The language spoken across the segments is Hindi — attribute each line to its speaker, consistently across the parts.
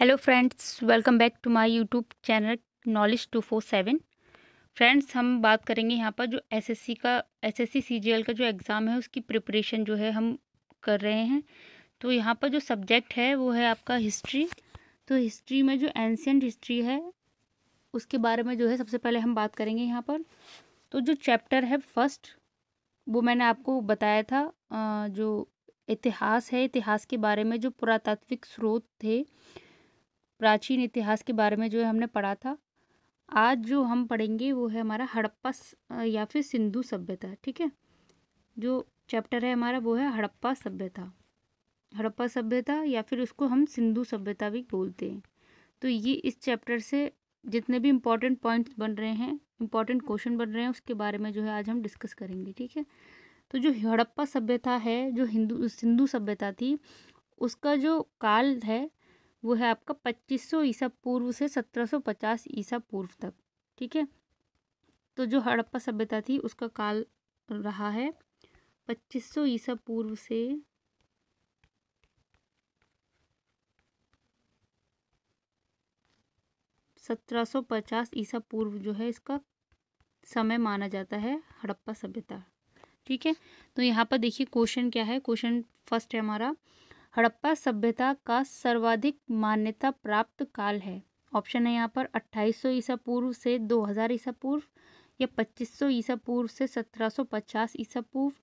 Speaker 1: hello friends welcome back to my YouTube channel knowledge two four seven friends हम बात करेंगे यहाँ पर जो एसएससी का एसएससी सीजीएल का जो एग्ज़ाम है उसकी प्रिपरेशन जो है हम कर रहे हैं तो यहाँ पर जो सब्जेक्ट है वो है आपका हिस्ट्री तो हिस्ट्री में जो एंशेंट हिस्ट्री है उसके बारे में जो है सबसे पहले हम बात करेंगे यहाँ पर तो जो चैप्टर है फर्स्ट वो मैंने आपको बताया था जो इतिहास है इतिहास के बारे में जो पुरातात्विक स्रोत थे प्राचीन इतिहास के बारे में जो है हमने पढ़ा था आज जो हम पढ़ेंगे वो है हमारा हड़प्पा या फिर सिंधु सभ्यता ठीक है जो चैप्टर है हमारा वो है हड़प्पा सभ्यता हड़प्पा सभ्यता या फिर उसको हम सिंधु सभ्यता भी बोलते हैं तो ये इस चैप्टर से जितने भी इम्पोर्टेंट पॉइंट्स बन रहे हैं इम्पॉर्टेंट क्वेश्चन बन रहे हैं उसके बारे में जो है आज हम डिस्कस करेंगे ठीक है तो जो हड़प्पा सभ्यता है जो हिंदू सिंधु सभ्यता थी उसका जो काल है वो है आपका 2500 ईसा पूर्व से 1750 ईसा पूर्व तक ठीक है तो जो हड़प्पा सभ्यता थी उसका काल रहा है 2500 ईसा पूर्व से सत्रह सौ पचास ईसा पूर्व जो है इसका समय माना जाता है हड़प्पा सभ्यता ठीक है तो यहाँ पर देखिए क्वेश्चन क्या है क्वेश्चन फर्स्ट है हमारा हड़प्पा सभ्यता का सर्वाधिक मान्यता प्राप्त काल है ऑप्शन है यहाँ पर 2800 ईसा पूर्व से 2000 ईसा पूर्व या 2500 ईसा पूर्व से 1750 ईसा पूर्व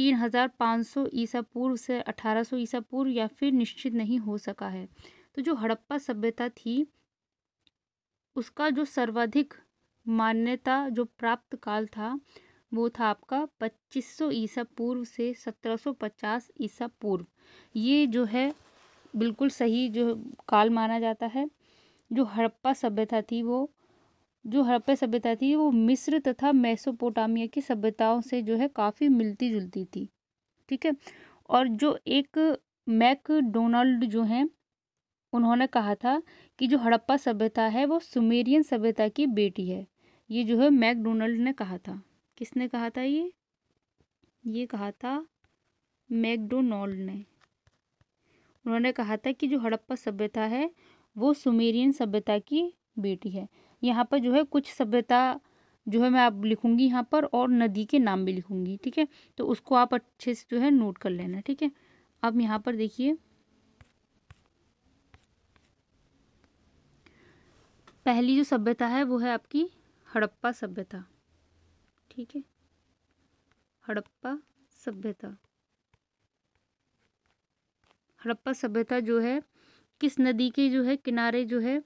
Speaker 1: 3500 ईसा पूर्व से 1800 ईसा पूर्व या फिर निश्चित नहीं हो सका है तो जो हड़प्पा सभ्यता थी उसका जो सर्वाधिक मान्यता जो प्राप्त काल था वो था आपका 2500 ईसा पूर्व से 1750 ईसा पूर्व ये जो है बिल्कुल सही जो काल माना जाता है जो हड़प्पा सभ्यता थी वो जो हड़प्पा सभ्यता थी वो मिस्र तथा मेसोपोटामिया की सभ्यताओं से जो है काफ़ी मिलती जुलती थी ठीक है और जो एक मैकडोनल्ड जो हैं उन्होंने कहा था कि जो हड़प्पा सभ्यता है वो सुमेरियन सभ्यता की बेटी है ये जो है मैकडोनल्ड ने कहा था किसने कहा था ये ये कहा था मैकडोनल्ड ने उन्होंने कहा था कि जो हड़प्पा सभ्यता है वो सुमेरियन सभ्यता की बेटी है यहाँ पर जो है कुछ सभ्यता जो है मैं आप लिखूंगी यहाँ पर और नदी के नाम भी लिखूंगी ठीक है तो उसको आप अच्छे से जो है नोट कर लेना ठीक है अब यहाँ पर देखिए पहली जो सभ्यता है वो है आपकी हड़प्पा सभ्यता ठीक है हड़प्पा सभ्यता हड़प्पा सभ्यता जो है किस नदी के जो है किनारे जो है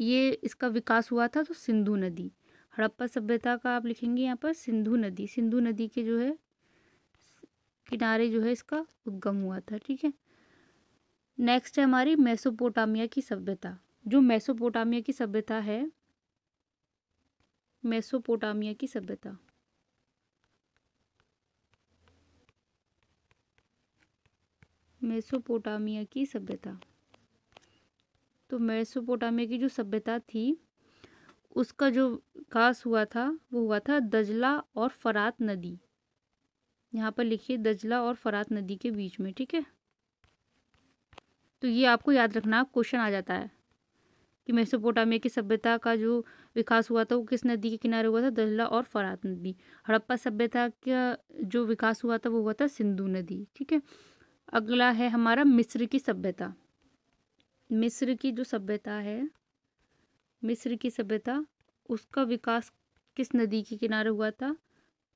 Speaker 1: ये इसका विकास हुआ था तो सिंधु नदी हड़प्पा सभ्यता का आप लिखेंगे यहाँ पर सिंधु नदी सिंधु नदी के जो है किनारे जो है इसका उद्गम हुआ था ठीक है नेक्स्ट है हमारी मेसोपोटामिया की सभ्यता जो मेसोपोटामिया की सभ्यता है मेसोपोटामिया की सभ्यता मेसोपोटामिया की सभ्यता तो मेसोपोटामिया की जो सभ्यता थी उसका जो विकास हुआ था वो हुआ था दजला और फरात नदी यहाँ पर लिखिए दजला और फरात नदी के बीच में ठीक है तो ये आपको याद रखना क्वेश्चन आ जाता है कि मेसोपोटामिया की सभ्यता का जो विकास हुआ था वो किस नदी के किनारे हुआ था दजला और फरात नदी हड़प्पा सभ्यता का जो विकास हुआ था वो हुआ था सिंधु नदी ठीक है अगला है हमारा मिस्र की सभ्यता मिस्र की जो सभ्यता है मिस्र की सभ्यता उसका विकास किस नदी के किनारे हुआ था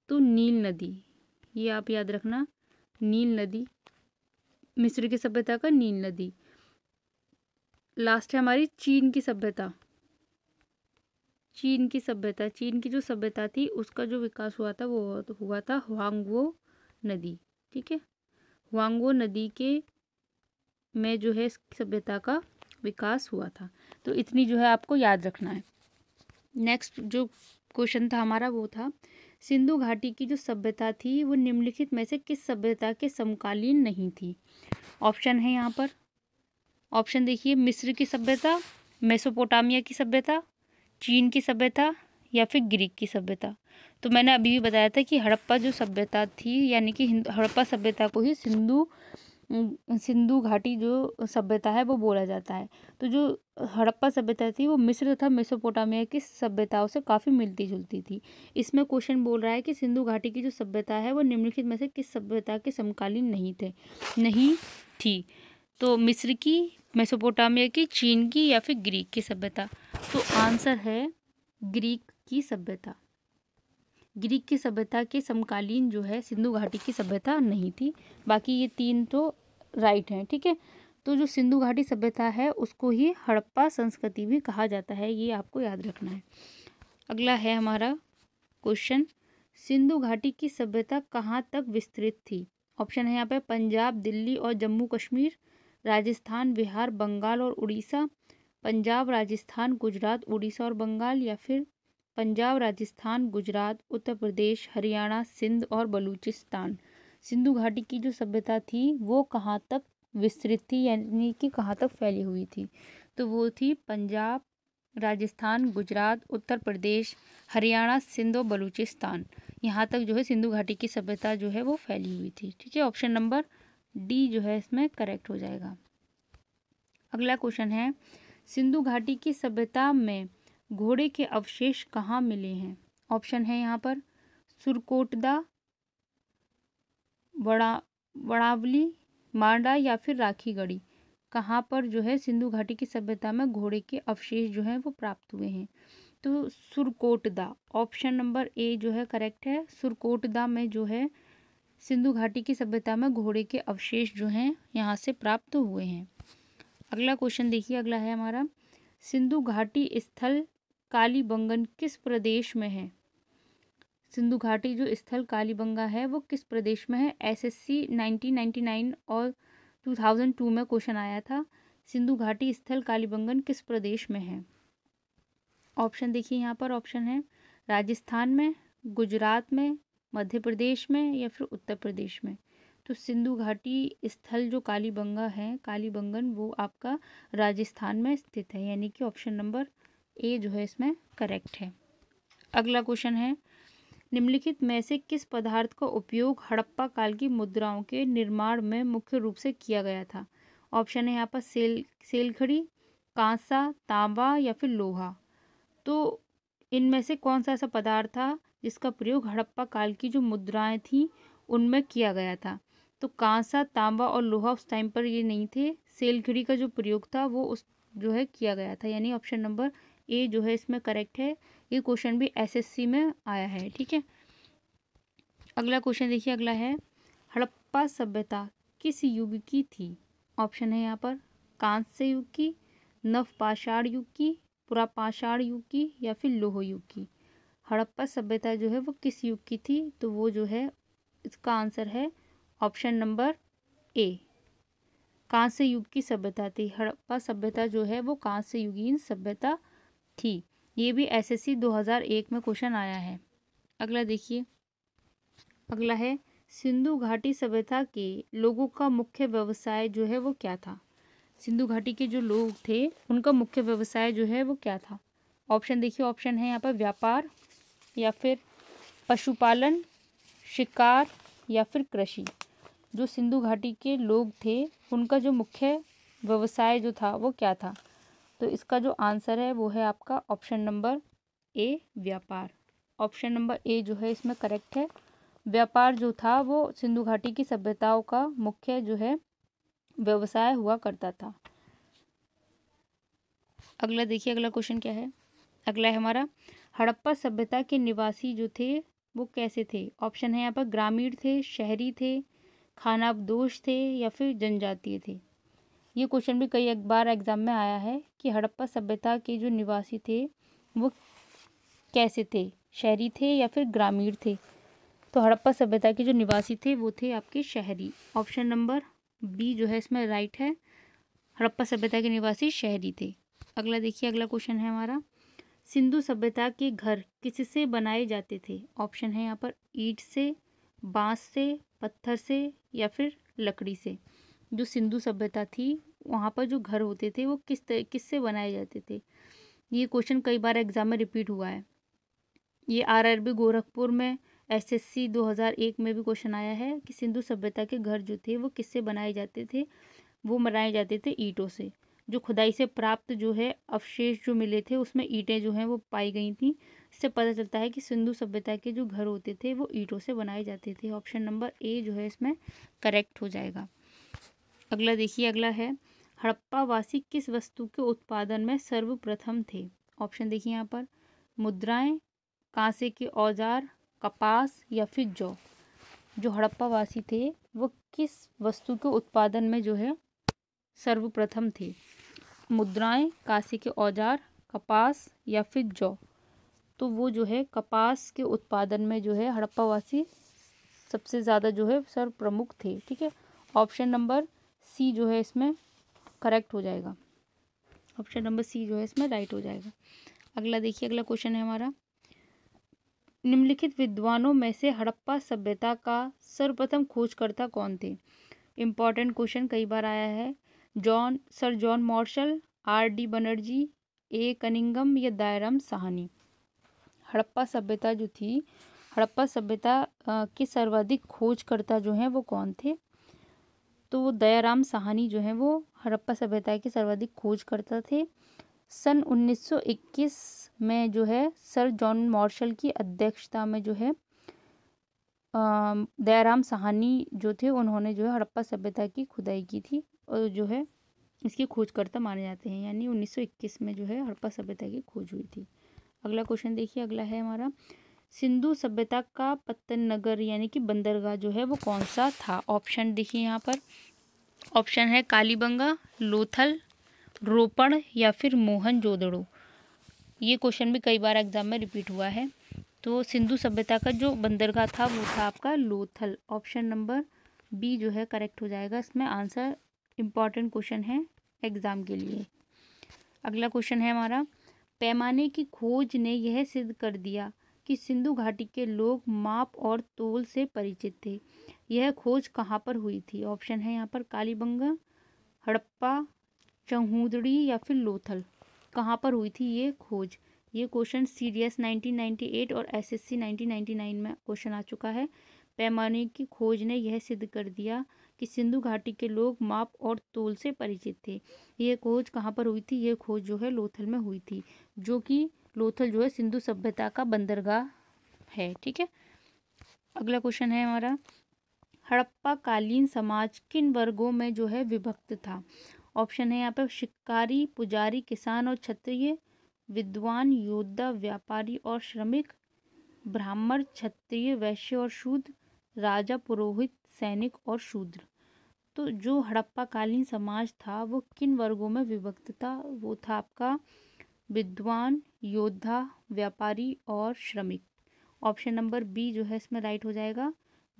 Speaker 1: तो नील नदी ये आप याद रखना नील नदी मिस्र की सभ्यता का नील नदी लास्ट है हमारी चीन की सभ्यता चीन की सभ्यता चीन की जो सभ्यता थी उसका जो विकास हुआ था वो हुआ था हुआंगवो नदी ठीक है हुआंगवो नदी के में जो है सभ्यता का विकास हुआ था तो इतनी जो है आपको याद रखना है नेक्स्ट जो क्वेश्चन था हमारा वो था सिंधु घाटी की जो सभ्यता थी वो निम्नलिखित में से किस सभ्यता के समकालीन नहीं थी ऑप्शन है यहाँ पर ऑप्शन देखिए मिस्र की सभ्यता मेसोपोटामिया की सभ्यता चीन की सभ्यता या फिर ग्रीक की सभ्यता तो मैंने अभी भी बताया था कि हड़प्पा जो सभ्यता थी यानी कि हड़प्पा सभ्यता को ही सिंधु सिंधु घाटी जो सभ्यता है वो बोला जाता है तो जो हड़प्पा सभ्यता थी वो मिस्र तथा मेसोपोटामिया की सभ्यताओं से काफ़ी मिलती जुलती थी इसमें क्वेश्चन बोल रहा है कि सिंधु घाटी की जो सभ्यता है वो निम्नलिखित में से किस सभ्यता के समकालीन नहीं थे नहीं थी तो मिस्र की मेसोपोटामिया की चीन की या फिर ग्रीक की सभ्यता तो आंसर है ग्रीक की सभ्यता ग्रीक की सभ्यता के समकालीन जो है सिंधु घाटी की सभ्यता नहीं थी बाकी ये तीन तो राइट हैं ठीक है तो जो सिंधु घाटी सभ्यता है उसको ही हड़प्पा संस्कृति भी कहा जाता है ये आपको याद रखना है अगला है हमारा क्वेश्चन सिंधु घाटी की सभ्यता कहाँ तक विस्तृत थी ऑप्शन है यहाँ पे पंजाब दिल्ली और जम्मू कश्मीर राजस्थान बिहार बंगाल और उड़ीसा पंजाब राजस्थान गुजरात उड़ीसा और बंगाल या फिर पंजाब राजस्थान गुजरात उत्तर प्रदेश हरियाणा सिंध और बलूचिस्तान सिंधु घाटी की जो सभ्यता थी वो कहाँ तक विस्तृत थी यानी कि कहाँ तक फैली हुई थी तो वो थी पंजाब राजस्थान गुजरात उत्तर प्रदेश हरियाणा सिंध और बलूचिस्तान यहाँ तक जो है सिंधु घाटी की सभ्यता जो है वो फैली हुई थी ठीक है ऑप्शन नंबर डी जो है इसमें करेक्ट हो जाएगा अगला क्वेश्चन है सिंधु घाटी की सभ्यता में घोड़े के अवशेष कहाँ मिले हैं ऑप्शन है यहाँ पर सुरकोटदा बड़ा बड़ावली मांडा या फिर राखी गढ़ी कहाँ पर जो है सिंधु घाटी की सभ्यता में घोड़े के अवशेष जो हैं वो प्राप्त हुए हैं तो सुरकोटदा ऑप्शन नंबर ए जो है करेक्ट है सुरकोटदा में जो है सिंधु घाटी की सभ्यता में घोड़े के अवशेष जो हैं यहाँ से प्राप्त हुए हैं अगला क्वेश्चन देखिए अगला है हमारा सिंधु घाटी स्थल कालीबंगन किस प्रदेश में है सिंधु घाटी जो स्थल कालीबंगा है वो किस प्रदेश में है एसएससी 1999 और 2002 में क्वेश्चन आया था सिंधु घाटी स्थल कालीबंगन किस प्रदेश में है ऑप्शन देखिए यहाँ पर ऑप्शन है राजस्थान में गुजरात में मध्य प्रदेश में या फिर उत्तर प्रदेश में तो सिंधु घाटी स्थल जो कालीबंगा है कालीबंगन वो आपका राजस्थान में स्थित है यानी कि ऑप्शन नंबर ए जो है इसमें करेक्ट है अगला क्वेश्चन है निम्नलिखित में से किस पदार्थ का उपयोग हड़प्पा काल की मुद्राओं के निर्माण में मुख्य रूप से किया गया था ऑप्शन है यहाँ पर सेल सेलखड़ी कांसा तांबा या फिर लोहा तो इनमें से कौन सा ऐसा पदार्थ था जिसका प्रयोग हड़प्पा काल की जो मुद्राएं थीं उनमें किया गया था तो कांसा तांबा और लोहा उस टाइम पर ये नहीं थे सेलखिड़ी का जो प्रयोग था वो उस जो है किया गया था यानी ऑप्शन नंबर ए जो है इसमें करेक्ट है ये क्वेश्चन भी एसएससी में आया है ठीक है अगला क्वेश्चन देखिए अगला है हड़प्पा सभ्यता किस युग की थी ऑप्शन है यहाँ पर कांस्य युग की नवपाषाण युग की पुरापाषाण युग की या फिर लोह युग की हड़प्पा सभ्यता जो है वो किस युग की थी तो वो जो है इसका आंसर है ऑप्शन नंबर ए कांस्य युग की सभ्यता थी हड़प्पा सभ्यता जो है वो कांस्य युगीन सभ्यता थी ये भी एसएससी 2001 में क्वेश्चन आया है अगला देखिए अगला है सिंधु घाटी सभ्यता के लोगों का मुख्य व्यवसाय जो है वो क्या था सिंधु घाटी के जो लोग थे उनका मुख्य व्यवसाय जो है वो क्या था ऑप्शन देखिए ऑप्शन है यहाँ पर व्यापार या फिर पशुपालन शिकार या फिर कृषि जो सिंधु घाटी के लोग थे उनका जो मुख्य व्यवसाय जो था वो क्या था तो इसका जो आंसर है वो है आपका ऑप्शन नंबर ए व्यापार ऑप्शन नंबर ए जो है इसमें करेक्ट है व्यापार जो था वो सिंधु घाटी की सभ्यताओं का मुख्य जो है व्यवसाय हुआ करता था अगला देखिए अगला क्वेश्चन क्या है अगला है हमारा हड़प्पा सभ्यता के निवासी जो थे वो कैसे थे ऑप्शन है यहाँ पर ग्रामीण थे शहरी थे दोष थे या फिर जनजातीय थे ये क्वेश्चन भी कई बार एग्ज़ाम में आया है कि हड़प्पा सभ्यता के जो निवासी थे वो कैसे थे शहरी थे या फिर ग्रामीण थे तो हड़प्पा सभ्यता के जो निवासी थे वो थे आपके शहरी ऑप्शन नंबर बी जो है इसमें राइट है हड़प्पा सभ्यता के निवासी शहरी थे अगला देखिए अगला क्वेश्चन है हमारा सिंधु सभ्यता के घर किससे बनाए जाते थे ऑप्शन है यहाँ पर ईट से बांस से पत्थर से या फिर लकड़ी से जो सिंधु सभ्यता थी वहाँ पर जो घर होते थे वो किस तर, बनाए जाते थे ये क्वेश्चन कई बार एग्ज़ाम में रिपीट हुआ है ये आरआरबी गोरखपुर में एसएससी 2001 में भी क्वेश्चन आया है कि सिंधु सभ्यता के घर जो थे वो किससे बनाए जाते थे वो बनाए जाते थे ईटों से जो खुदाई से प्राप्त जो है अवशेष जो मिले थे उसमें ईंटें जो हैं वो पाई गई थी इससे पता चलता है कि सिंधु सभ्यता के जो घर होते थे वो ईंटों से बनाए जाते थे ऑप्शन नंबर ए जो है इसमें करेक्ट हो जाएगा अगला देखिए अगला है हड़प्पावासी किस वस्तु के उत्पादन में सर्वप्रथम थे ऑप्शन देखिए यहाँ पर मुद्राएं कांसे के औजार कपास या फिर जौ जो हड़प्पावासी थे वो किस वस्तु के उत्पादन में जो है सर्वप्रथम थे मुद्राएं काशी के औजार कपास या फिर जौ तो वो जो है कपास के उत्पादन में जो है हड़प्पावासी सबसे ज़्यादा जो है सर प्रमुख थे ठीक है ऑप्शन नंबर सी जो है इसमें करेक्ट हो जाएगा ऑप्शन नंबर सी जो है इसमें राइट हो जाएगा अगला देखिए अगला क्वेश्चन है हमारा निम्नलिखित विद्वानों में से हड़प्पा सभ्यता का सर्वप्रथम खोजकर्ता कौन थे इम्पॉर्टेंट क्वेश्चन कई बार आया है John sir John Marshall R D Banerjee A Cunningham या दायराम साहनी हड़प्पा सभ्यता जो थी हड़प्पा सभ्यता के सर्वाधिक खोजकर्ता जो हैं वो कौन थे तो वो दयाराम साहनी जो हैं वो हड़प्पा सभ्यता के सर्वाधिक खोजकर्ता थे सन 1921 में जो है सर जॉन मार्शल की अध्यक्षता में जो है दयाराम साहनी जो थे उन्होंने जो है हड़प्पा सभ्यता की खुदाई की थी और जो है इसके खोजकर्ता माने जाते हैं यानी 1921 में जो है हड़प्पा सभ्यता की खोज हुई थी अगला क्वेश्चन देखिए अगला है हमारा सिंधु सभ्यता का पत्तन नगर यानी कि बंदरगाह जो है वो कौन सा था ऑप्शन देखिए यहाँ पर ऑप्शन है कालीबंगा लोथल रोपण या फिर मोहन जोदड़ो ये क्वेश्चन भी कई बार एग्जाम में रिपीट हुआ है तो सिंधु सभ्यता का जो बंदरगाह था वो था आपका लोथल ऑप्शन नंबर बी जो है करेक्ट हो जाएगा इसमें आंसर इम्पॉर्टेंट क्वेश्चन है एग्ज़ाम के लिए अगला क्वेश्चन है हमारा पैमाने की खोज ने यह सिद्ध कर दिया कि सिंधु घाटी के लोग माप और तोल से परिचित थे यह खोज कहाँ पर हुई थी ऑप्शन है यहाँ पर कालीबंगा हड़प्पा चहूदड़ी या फिर लोथल कहाँ पर हुई थी ये खोज ये question C D S nineteen ninety eight और S S C nineteen ninety nine में क्वेश्चन आ चुका है पैमाने की खोज ने यह सिद्ध कर दिया कि सिंधु घाटी के लोग माप और तोल से परिचित थे ये खोज कहाँ पर हुई थी ये खोज जो है लोथल में हुई थी जो कि लोथल जो है सिंधु सभ्यता का बंदरगाह है ठीक है अगला क्वेश्चन है हमारा हड़प्पा कालीन समाज किन वर्गों में जो है विभक्त था ऑप्शन है यहाँ पे शिकारी पुजारी किसान और क्षत्रिय विद्वान योद्धा व्यापारी और श्रमिक ब्राह्मण क्षत्रिय वैश्य और शूद्र राजा पुरोहित सैनिक और शूद्र तो जो हड़प्पाकालीन समाज था वो किन वर्गों में विभक्त था वो था आपका विद्वान योद्धा व्यापारी और श्रमिक ऑप्शन नंबर बी जो है इसमें राइट हो जाएगा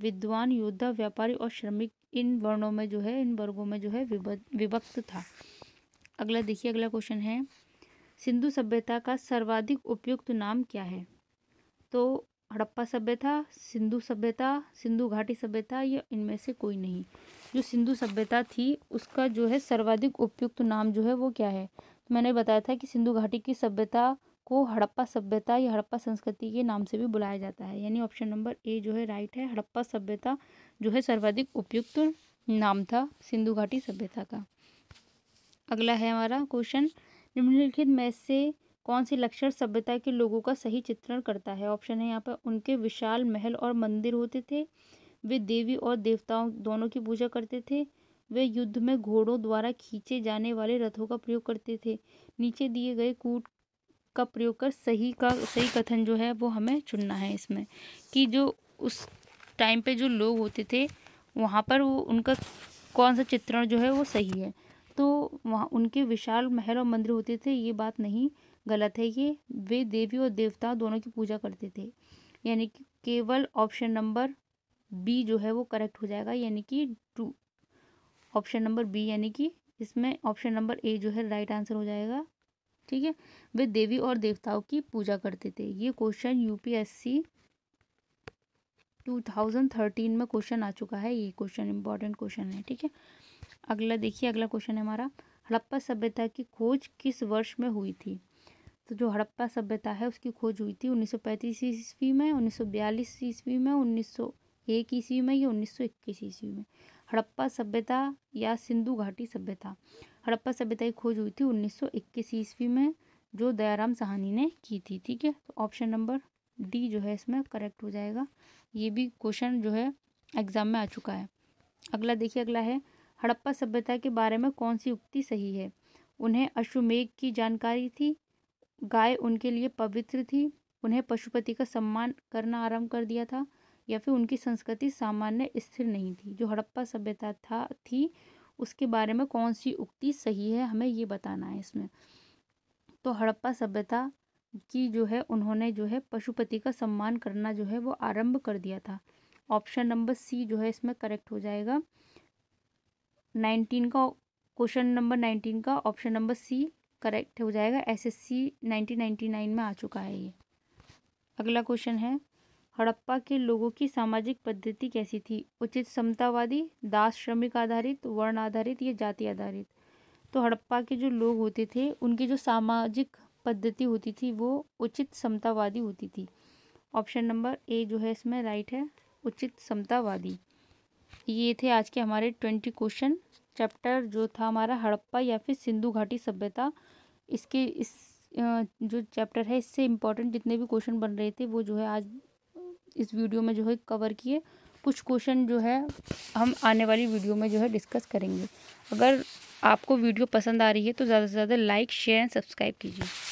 Speaker 1: विद्वान योद्धा व्यापारी और श्रमिक इन वर्णों में जो है इन वर्गों में जो है विभक्त था अगला देखिए अगला क्वेश्चन है सिंधु सभ्यता का सर्वाधिक उपयुक्त नाम क्या है तो हड़प्पा सभ्यता सिंधु सभ्यता सिंधु घाटी सभ्यता या इनमें से कोई नहीं जो सिंधु सभ्यता थी उसका जो है सर्वाधिक उपयुक्त नाम जो है वो क्या है तो मैंने बताया था कि सिंधु घाटी की सभ्यता को हड़प्पा सभ्यता या हड़प्पा संस्कृति के नाम से भी बुलाया जाता है यानी ऑप्शन नंबर ए जो है राइट है हड़प्पा सभ्यता जो है सर्वाधिक उपयुक्त नाम था सिंधु घाटी सभ्यता का अगला है हमारा क्वेश्चन निम्नलिखित में से कौन सी लक्षण सभ्यता के लोगों का सही चित्रण करता है ऑप्शन है यहाँ पर उनके विशाल महल और मंदिर होते थे वे देवी और देवताओं दोनों की पूजा करते थे वे युद्ध में घोड़ों द्वारा खींचे जाने वाले रथों का प्रयोग करते थे नीचे दिए गए कूट का प्रयोग कर सही का सही कथन जो है वो हमें चुनना है इसमें कि जो उस टाइम पे जो लोग होते थे वहाँ पर वो उनका कौन सा चित्रण जो है वो सही है तो वहाँ उनके विशाल महल और मंदिर होते थे ये बात नहीं गलत है ये वे देवी और देवता दोनों की पूजा करते थे यानी कि केवल ऑप्शन नंबर बी जो है वो करेक्ट हो जाएगा यानी कि टू ऑप्शन नंबर बी यानी कि इसमें ऑप्शन नंबर ए जो है राइट आंसर हो जाएगा ठीक है वे देवी और देवताओं की पूजा करते थे ये क्वेश्चन यूपीएससी 2013 में क्वेश्चन आ चुका है ये क्वेश्चन इंपॉर्टेंट क्वेश्चन है ठीक है अगला देखिए अगला क्वेश्चन है हमारा हड़प्पा सभ्यता की खोज किस वर्ष में हुई थी तो जो हड़प्पा सभ्यता है उसकी खोज हुई थी 1935 ईस्वी में 1942 ईस्वी में 1901 ईस्वी में या 1921 ईस्वी में हड़प्पा सभ्यता या सिंधु घाटी सभ्यता हड़प्पा सभ्यता की खोज हुई थी 1921 ईस्वी में जो दयाराम सहानी ने की थी ठीक है तो ऑप्शन नंबर डी जो है इसमें करेक्ट हो जाएगा ये भी क्वेश्चन जो है एग्जाम में आ चुका है अगला देखिए अगला है हड़प्पा सभ्यता के बारे में कौन सी उक्ति सही है उन्हें अश्वमेघ की जानकारी थी गाय उनके लिए पवित्र थी उन्हें पशुपति का सम्मान करना आरंभ कर दिया था या फिर उनकी संस्कृति सामान्य स्थिर नहीं थी जो हड़प्पा सभ्यता था थी उसके बारे में कौन सी उक्ति सही है हमें ये बताना है इसमें तो हड़प्पा सभ्यता की जो है उन्होंने जो है पशुपति का सम्मान करना जो है वो आरंभ कर दिया था ऑप्शन नंबर सी जो है इसमें करेक्ट हो जाएगा नाइनटीन का क्वेश्चन नंबर नाइनटीन का ऑप्शन नंबर सी करेक्ट हो जाएगा एसएससी 1999 में आ चुका है ये अगला क्वेश्चन है हड़प्पा के लोगों की सामाजिक पद्धति कैसी थी उचित समतावादी दास श्रमिक आधारित वर्ण आधारित या जाति आधारित तो हड़प्पा के जो लोग होते थे उनकी जो सामाजिक पद्धति होती थी वो उचित समतावादी होती थी ऑप्शन नंबर ए जो है इसमें राइट है उचित समतावादी ये थे आज के हमारे ट्वेंटी क्वेश्चन चैप्टर जो था हमारा हड़प्पा या फिर सिंधु घाटी सभ्यता इसके इस जो चैप्टर है इससे इम्पॉर्टेंट जितने भी क्वेश्चन बन रहे थे वो जो है आज इस वीडियो में जो है कवर किए कुछ क्वेश्चन जो है हम आने वाली वीडियो में जो है डिस्कस करेंगे अगर आपको वीडियो पसंद आ रही है तो ज़्यादा से ज़्यादा लाइक शेयर एंड सब्सक्राइब कीजिए